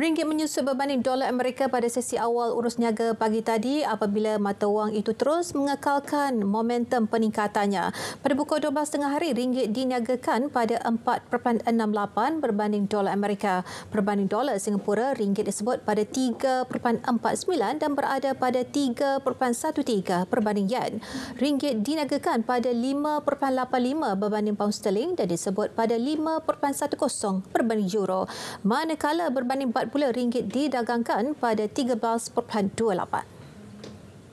Ringgit menyusut berbanding dolar Amerika pada sesi awal urus niaga pagi tadi apabila mata wang itu terus mengekalkan momentum peningkatannya. Pada pukul 12.30 hari, ringgit diniagakan pada 4.68 berbanding dolar Amerika. Berbanding dolar Singapura, ringgit disebut pada 3.49 dan berada pada 3.13 berbanding yen. Ringgit diniagakan pada 5.85 berbanding pound sterling dan disebut pada 5.10 berbanding euro. Manakala berbanding baht pula ringgit didagangkan pada 13.28.